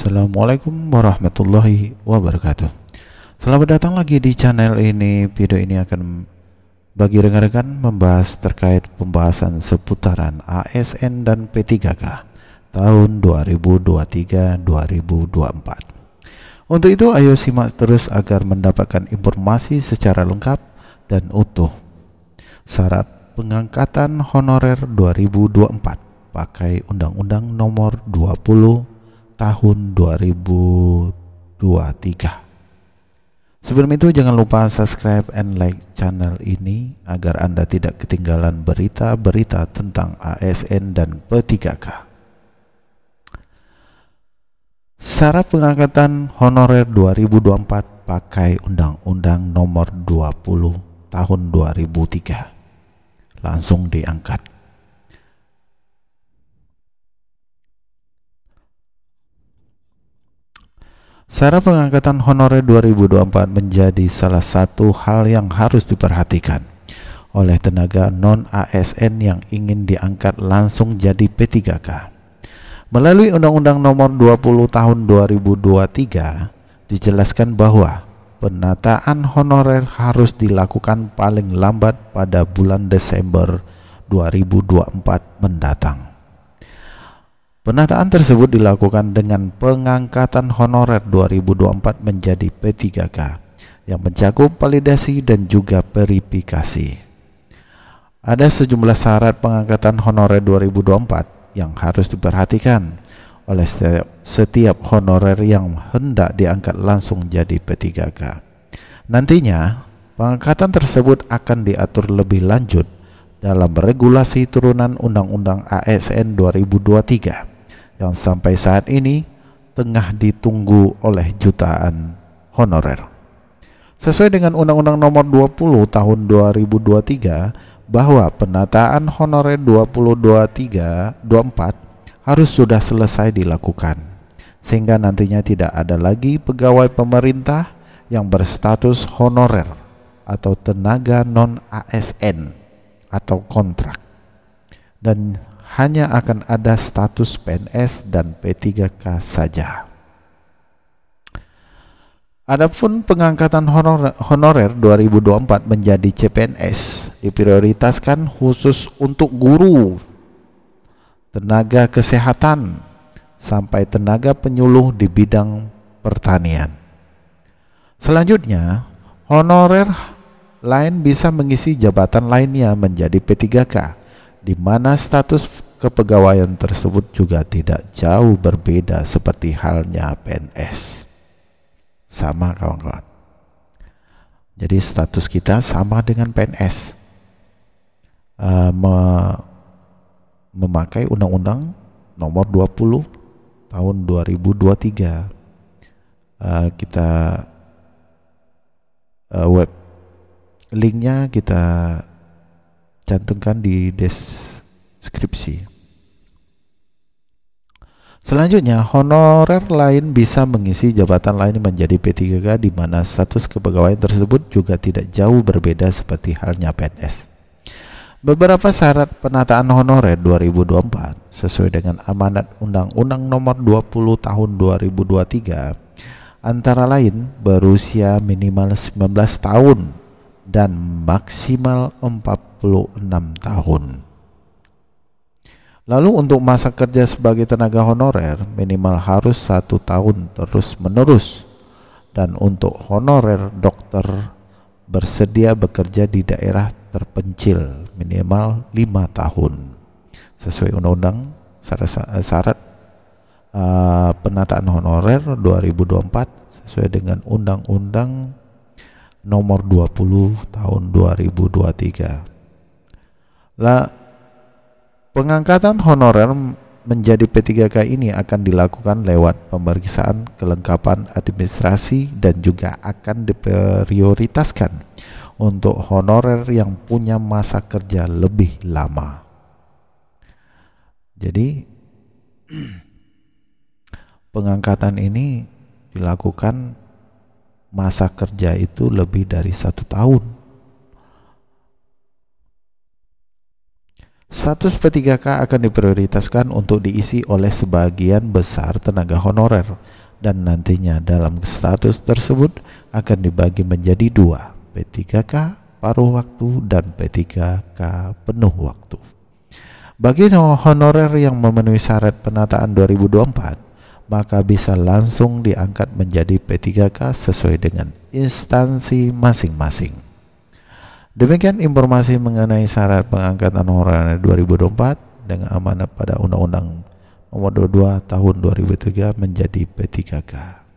Assalamualaikum warahmatullahi wabarakatuh Selamat datang lagi di channel ini Video ini akan bagi rekan-rekan membahas terkait pembahasan seputaran ASN dan P3K tahun 2023-2024 Untuk itu ayo simak terus agar mendapatkan informasi secara lengkap dan utuh Syarat pengangkatan honorer 2024 pakai Undang-Undang nomor 20 tahun 2023. Sebelum itu jangan lupa subscribe and like channel ini agar Anda tidak ketinggalan berita-berita tentang ASN dan P3K. Syarat pengangkatan honorer 2024 pakai Undang-Undang Nomor 20 Tahun 2003 langsung diangkat. Cara pengangkatan honorer 2024 menjadi salah satu hal yang harus diperhatikan oleh tenaga non-ASN yang ingin diangkat langsung jadi P3K. Melalui Undang-Undang Nomor 20 Tahun 2023 dijelaskan bahwa penataan honorer harus dilakukan paling lambat pada bulan Desember 2024 mendatang. Penataan tersebut dilakukan dengan pengangkatan honorer 2024 menjadi P3K yang mencakup validasi dan juga verifikasi. Ada sejumlah syarat pengangkatan honorer 2024 yang harus diperhatikan oleh setiap, setiap honorer yang hendak diangkat langsung jadi P3K. Nantinya, pengangkatan tersebut akan diatur lebih lanjut dalam regulasi turunan Undang-Undang ASN 2023 yang sampai saat ini tengah ditunggu oleh jutaan honorer. Sesuai dengan Undang-Undang Nomor 20 Tahun 2023 bahwa penataan honorer 2023 24 harus sudah selesai dilakukan sehingga nantinya tidak ada lagi pegawai pemerintah yang berstatus honorer atau tenaga non ASN atau kontrak dan hanya akan ada status PNS dan P3K saja. Adapun pengangkatan honor, honorer 2024 menjadi CPNS diprioritaskan khusus untuk guru, tenaga kesehatan, sampai tenaga penyuluh di bidang pertanian. Selanjutnya, honorer lain bisa mengisi jabatan lainnya menjadi P3K di mana status kepegawaian tersebut juga tidak jauh berbeda seperti halnya PNS. Sama kawan-kawan. Jadi status kita sama dengan PNS. Uh, eh, me memakai Undang-Undang Nomor 20 Tahun 2023. Uh, eh, kita uh, web linknya kita cantumkan di deskripsi. Selanjutnya, honorer lain bisa mengisi jabatan lain menjadi P3K di mana status kepegawaian tersebut juga tidak jauh berbeda seperti halnya PNS. Beberapa syarat penataan honorer 2024 sesuai dengan amanat Undang-Undang Nomor 20 Tahun 2023 antara lain berusia minimal 19 tahun dan maksimal 46 tahun. Lalu untuk masa kerja sebagai tenaga honorer minimal harus satu tahun terus menerus dan untuk honorer dokter bersedia bekerja di daerah terpencil minimal lima tahun sesuai undang-undang eh, syarat eh, penataan honorer 2024 sesuai dengan undang-undang nomor 20 tahun 2023. La pengangkatan honorer menjadi P3K ini akan dilakukan lewat pemeriksaan kelengkapan administrasi dan juga akan diprioritaskan untuk honorer yang punya masa kerja lebih lama. Jadi pengangkatan ini dilakukan masa kerja itu lebih dari satu tahun. Status P3K akan diprioritaskan untuk diisi oleh sebagian besar tenaga honorer dan nantinya dalam status tersebut akan dibagi menjadi dua, P3K paruh waktu dan P3K penuh waktu. Bagi honorer yang memenuhi syarat penataan 2024, maka bisa langsung diangkat menjadi P3K sesuai dengan instansi masing-masing. Demikian informasi mengenai syarat pengangkatan honorer 2024 dengan amanat pada Undang-Undang Nomor 22 Tahun 2003 menjadi P3K.